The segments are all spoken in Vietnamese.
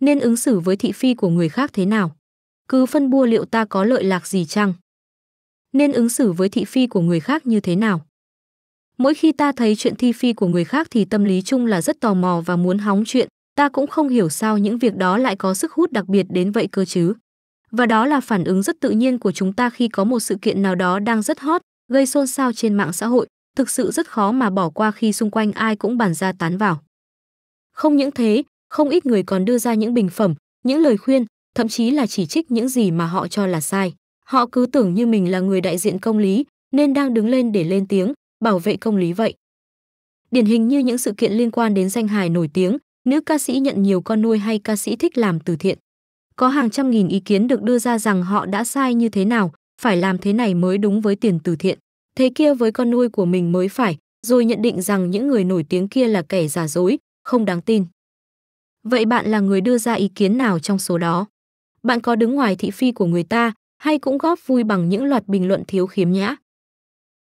nên ứng xử với thị phi của người khác thế nào? Cứ phân bua liệu ta có lợi lạc gì chăng? Nên ứng xử với thị phi của người khác như thế nào? Mỗi khi ta thấy chuyện thi phi của người khác thì tâm lý chung là rất tò mò và muốn hóng chuyện, ta cũng không hiểu sao những việc đó lại có sức hút đặc biệt đến vậy cơ chứ. Và đó là phản ứng rất tự nhiên của chúng ta khi có một sự kiện nào đó đang rất hot, gây xôn xao trên mạng xã hội, thực sự rất khó mà bỏ qua khi xung quanh ai cũng bàn ra tán vào. Không những thế, không ít người còn đưa ra những bình phẩm, những lời khuyên, thậm chí là chỉ trích những gì mà họ cho là sai. Họ cứ tưởng như mình là người đại diện công lý, nên đang đứng lên để lên tiếng, bảo vệ công lý vậy. Điển hình như những sự kiện liên quan đến danh hài nổi tiếng, nữ ca sĩ nhận nhiều con nuôi hay ca sĩ thích làm từ thiện. Có hàng trăm nghìn ý kiến được đưa ra rằng họ đã sai như thế nào, phải làm thế này mới đúng với tiền từ thiện, thế kia với con nuôi của mình mới phải, rồi nhận định rằng những người nổi tiếng kia là kẻ giả dối, không đáng tin. Vậy bạn là người đưa ra ý kiến nào trong số đó? Bạn có đứng ngoài thị phi của người ta hay cũng góp vui bằng những loạt bình luận thiếu khiếm nhã?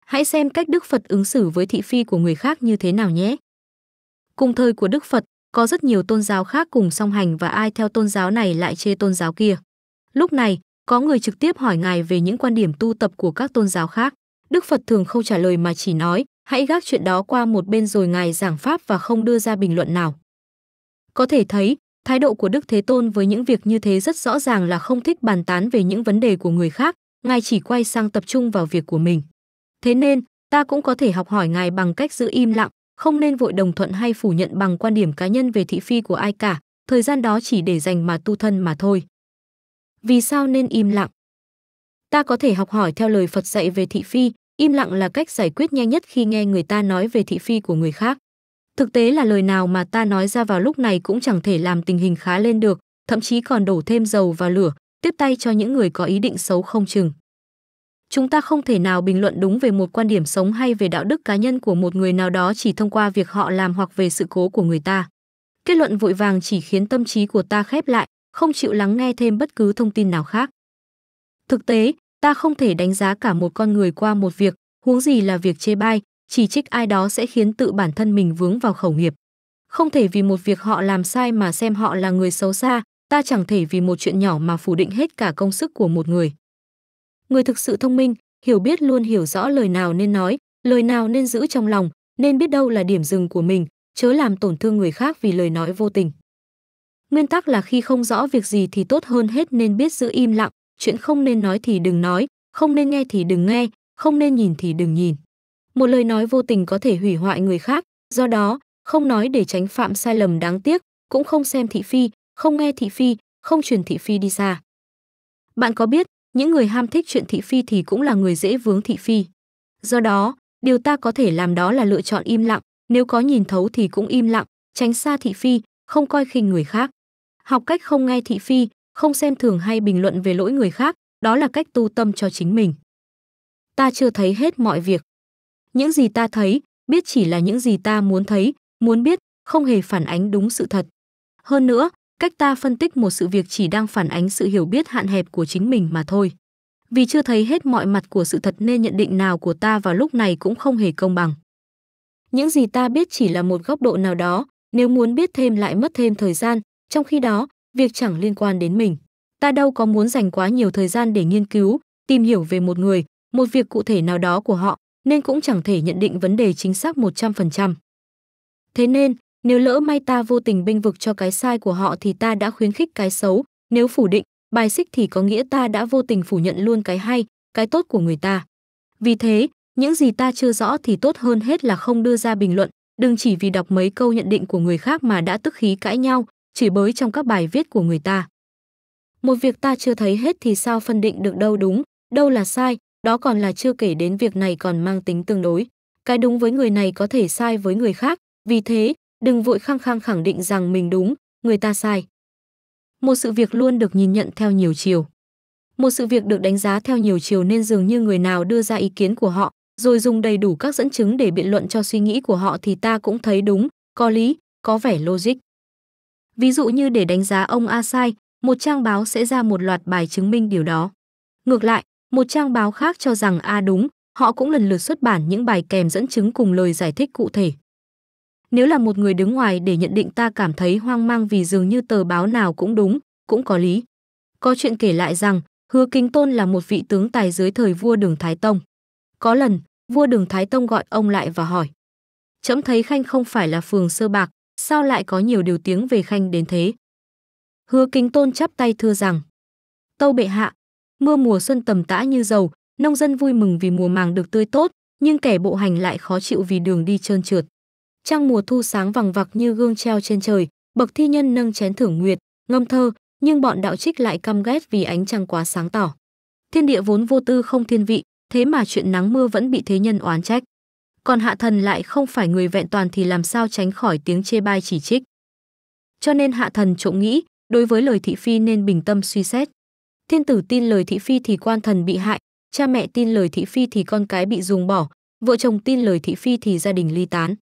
Hãy xem cách Đức Phật ứng xử với thị phi của người khác như thế nào nhé. Cùng thời của Đức Phật, có rất nhiều tôn giáo khác cùng song hành và ai theo tôn giáo này lại chê tôn giáo kia. Lúc này, có người trực tiếp hỏi ngài về những quan điểm tu tập của các tôn giáo khác. Đức Phật thường không trả lời mà chỉ nói, hãy gác chuyện đó qua một bên rồi ngài giảng pháp và không đưa ra bình luận nào. Có thể thấy, thái độ của Đức Thế Tôn với những việc như thế rất rõ ràng là không thích bàn tán về những vấn đề của người khác, ngài chỉ quay sang tập trung vào việc của mình. Thế nên, ta cũng có thể học hỏi ngài bằng cách giữ im lặng, không nên vội đồng thuận hay phủ nhận bằng quan điểm cá nhân về thị phi của ai cả, thời gian đó chỉ để dành mà tu thân mà thôi. Vì sao nên im lặng? Ta có thể học hỏi theo lời Phật dạy về thị phi, im lặng là cách giải quyết nhanh nhất khi nghe người ta nói về thị phi của người khác. Thực tế là lời nào mà ta nói ra vào lúc này cũng chẳng thể làm tình hình khá lên được, thậm chí còn đổ thêm dầu vào lửa, tiếp tay cho những người có ý định xấu không chừng. Chúng ta không thể nào bình luận đúng về một quan điểm sống hay về đạo đức cá nhân của một người nào đó chỉ thông qua việc họ làm hoặc về sự cố của người ta. Kết luận vội vàng chỉ khiến tâm trí của ta khép lại, không chịu lắng nghe thêm bất cứ thông tin nào khác. Thực tế, ta không thể đánh giá cả một con người qua một việc, huống gì là việc chê bai, chỉ trích ai đó sẽ khiến tự bản thân mình vướng vào khẩu nghiệp. Không thể vì một việc họ làm sai mà xem họ là người xấu xa, ta chẳng thể vì một chuyện nhỏ mà phủ định hết cả công sức của một người. Người thực sự thông minh, hiểu biết luôn hiểu rõ lời nào nên nói, lời nào nên giữ trong lòng, nên biết đâu là điểm dừng của mình, chớ làm tổn thương người khác vì lời nói vô tình. Nguyên tắc là khi không rõ việc gì thì tốt hơn hết nên biết giữ im lặng, chuyện không nên nói thì đừng nói, không nên nghe thì đừng nghe, không nên nhìn thì đừng nhìn một lời nói vô tình có thể hủy hoại người khác do đó không nói để tránh phạm sai lầm đáng tiếc cũng không xem thị phi không nghe thị phi không truyền thị phi đi xa bạn có biết những người ham thích chuyện thị phi thì cũng là người dễ vướng thị phi do đó điều ta có thể làm đó là lựa chọn im lặng nếu có nhìn thấu thì cũng im lặng tránh xa thị phi không coi khinh người khác học cách không nghe thị phi không xem thường hay bình luận về lỗi người khác đó là cách tu tâm cho chính mình ta chưa thấy hết mọi việc những gì ta thấy, biết chỉ là những gì ta muốn thấy, muốn biết, không hề phản ánh đúng sự thật. Hơn nữa, cách ta phân tích một sự việc chỉ đang phản ánh sự hiểu biết hạn hẹp của chính mình mà thôi. Vì chưa thấy hết mọi mặt của sự thật nên nhận định nào của ta vào lúc này cũng không hề công bằng. Những gì ta biết chỉ là một góc độ nào đó, nếu muốn biết thêm lại mất thêm thời gian, trong khi đó, việc chẳng liên quan đến mình. Ta đâu có muốn dành quá nhiều thời gian để nghiên cứu, tìm hiểu về một người, một việc cụ thể nào đó của họ, nên cũng chẳng thể nhận định vấn đề chính xác 100%. Thế nên, nếu lỡ may ta vô tình bênh vực cho cái sai của họ thì ta đã khuyến khích cái xấu, nếu phủ định, bài xích thì có nghĩa ta đã vô tình phủ nhận luôn cái hay, cái tốt của người ta. Vì thế, những gì ta chưa rõ thì tốt hơn hết là không đưa ra bình luận, đừng chỉ vì đọc mấy câu nhận định của người khác mà đã tức khí cãi nhau, chỉ bới trong các bài viết của người ta. Một việc ta chưa thấy hết thì sao phân định được đâu đúng, đâu là sai, đó còn là chưa kể đến việc này còn mang tính tương đối. Cái đúng với người này có thể sai với người khác, vì thế, đừng vội khăng khăng khẳng định rằng mình đúng, người ta sai. Một sự việc luôn được nhìn nhận theo nhiều chiều. Một sự việc được đánh giá theo nhiều chiều nên dường như người nào đưa ra ý kiến của họ, rồi dùng đầy đủ các dẫn chứng để biện luận cho suy nghĩ của họ thì ta cũng thấy đúng, có lý, có vẻ logic. Ví dụ như để đánh giá ông A sai, một trang báo sẽ ra một loạt bài chứng minh điều đó. Ngược lại, một trang báo khác cho rằng a à đúng, họ cũng lần lượt xuất bản những bài kèm dẫn chứng cùng lời giải thích cụ thể. Nếu là một người đứng ngoài để nhận định ta cảm thấy hoang mang vì dường như tờ báo nào cũng đúng, cũng có lý. Có chuyện kể lại rằng, Hứa Kính Tôn là một vị tướng tài dưới thời vua Đường Thái Tông. Có lần, vua Đường Thái Tông gọi ông lại và hỏi. Chấm thấy Khanh không phải là phường sơ bạc, sao lại có nhiều điều tiếng về Khanh đến thế? Hứa Kính Tôn chắp tay thưa rằng. Tâu bệ hạ, mưa mùa xuân tầm tã như dầu, nông dân vui mừng vì mùa màng được tươi tốt, nhưng kẻ bộ hành lại khó chịu vì đường đi trơn trượt. Trăng mùa thu sáng vàng vặc như gương treo trên trời, bậc thi nhân nâng chén thưởng nguyệt, ngâm thơ, nhưng bọn đạo trích lại căm ghét vì ánh trăng quá sáng tỏ. Thiên địa vốn vô tư không thiên vị, thế mà chuyện nắng mưa vẫn bị thế nhân oán trách. Còn hạ thần lại không phải người vẹn toàn thì làm sao tránh khỏi tiếng chê bai chỉ trích. Cho nên hạ thần trộm nghĩ, đối với lời thị phi nên bình tâm suy xét. Thiên tử tin lời thị phi thì quan thần bị hại, cha mẹ tin lời thị phi thì con cái bị ruồng bỏ, vợ chồng tin lời thị phi thì gia đình ly tán.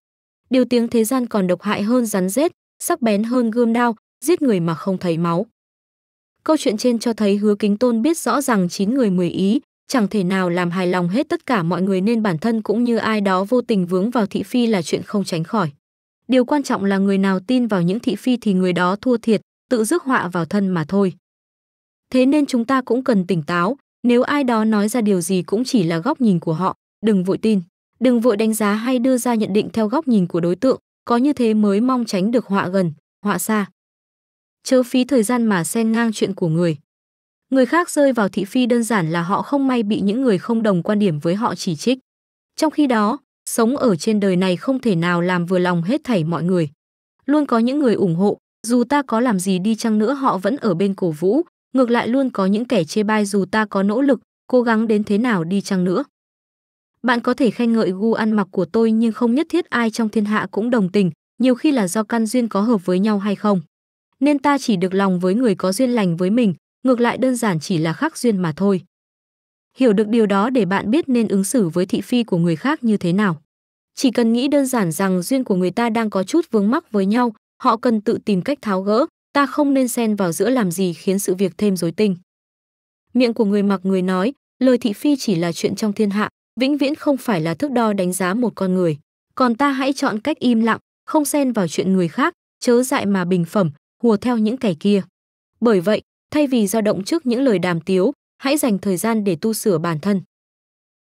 Điều tiếng thế gian còn độc hại hơn rắn rết, sắc bén hơn gươm đao, giết người mà không thấy máu. Câu chuyện trên cho thấy Hứa Kính Tôn biết rõ rằng chín người mười ý, chẳng thể nào làm hài lòng hết tất cả mọi người nên bản thân cũng như ai đó vô tình vướng vào thị phi là chuyện không tránh khỏi. Điều quan trọng là người nào tin vào những thị phi thì người đó thua thiệt, tự rước họa vào thân mà thôi thế nên chúng ta cũng cần tỉnh táo nếu ai đó nói ra điều gì cũng chỉ là góc nhìn của họ đừng vội tin đừng vội đánh giá hay đưa ra nhận định theo góc nhìn của đối tượng có như thế mới mong tránh được họa gần họa xa chớ phí thời gian mà xen ngang chuyện của người người khác rơi vào thị phi đơn giản là họ không may bị những người không đồng quan điểm với họ chỉ trích trong khi đó sống ở trên đời này không thể nào làm vừa lòng hết thảy mọi người luôn có những người ủng hộ dù ta có làm gì đi chăng nữa họ vẫn ở bên cổ vũ ngược lại luôn có những kẻ chê bai dù ta có nỗ lực, cố gắng đến thế nào đi chăng nữa. Bạn có thể khen ngợi gu ăn mặc của tôi nhưng không nhất thiết ai trong thiên hạ cũng đồng tình, nhiều khi là do căn duyên có hợp với nhau hay không. Nên ta chỉ được lòng với người có duyên lành với mình, ngược lại đơn giản chỉ là khác duyên mà thôi. Hiểu được điều đó để bạn biết nên ứng xử với thị phi của người khác như thế nào. Chỉ cần nghĩ đơn giản rằng duyên của người ta đang có chút vướng mắc với nhau, họ cần tự tìm cách tháo gỡ, ta không nên xen vào giữa làm gì khiến sự việc thêm rối tinh. Miệng của người mặc người nói, lời thị phi chỉ là chuyện trong thiên hạ, vĩnh viễn không phải là thước đo đánh giá một con người. Còn ta hãy chọn cách im lặng, không xen vào chuyện người khác, chớ dại mà bình phẩm, hùa theo những kẻ kia. Bởi vậy, thay vì dao động trước những lời đàm tiếu, hãy dành thời gian để tu sửa bản thân.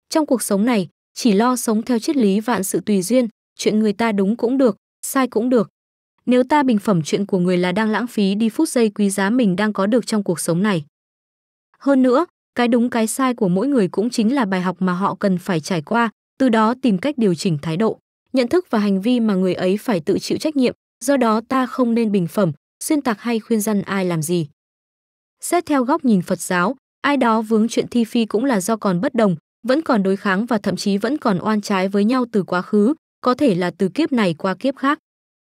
Trong cuộc sống này, chỉ lo sống theo triết lý vạn sự tùy duyên, chuyện người ta đúng cũng được, sai cũng được, nếu ta bình phẩm chuyện của người là đang lãng phí đi phút giây quý giá mình đang có được trong cuộc sống này. Hơn nữa, cái đúng cái sai của mỗi người cũng chính là bài học mà họ cần phải trải qua, từ đó tìm cách điều chỉnh thái độ, nhận thức và hành vi mà người ấy phải tự chịu trách nhiệm, do đó ta không nên bình phẩm, xuyên tạc hay khuyên răn ai làm gì. Xét theo góc nhìn Phật giáo, ai đó vướng chuyện thi phi cũng là do còn bất đồng, vẫn còn đối kháng và thậm chí vẫn còn oan trái với nhau từ quá khứ, có thể là từ kiếp này qua kiếp khác.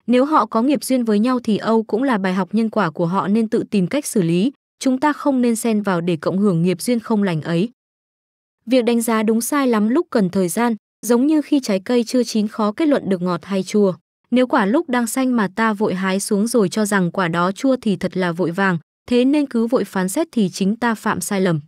Nếu họ có nghiệp duyên với nhau thì Âu cũng là bài học nhân quả của họ nên tự tìm cách xử lý, chúng ta không nên xen vào để cộng hưởng nghiệp duyên không lành ấy. Việc đánh giá đúng sai lắm lúc cần thời gian, giống như khi trái cây chưa chín khó kết luận được ngọt hay chua. Nếu quả lúc đang xanh mà ta vội hái xuống rồi cho rằng quả đó chua thì thật là vội vàng, thế nên cứ vội phán xét thì chính ta phạm sai lầm.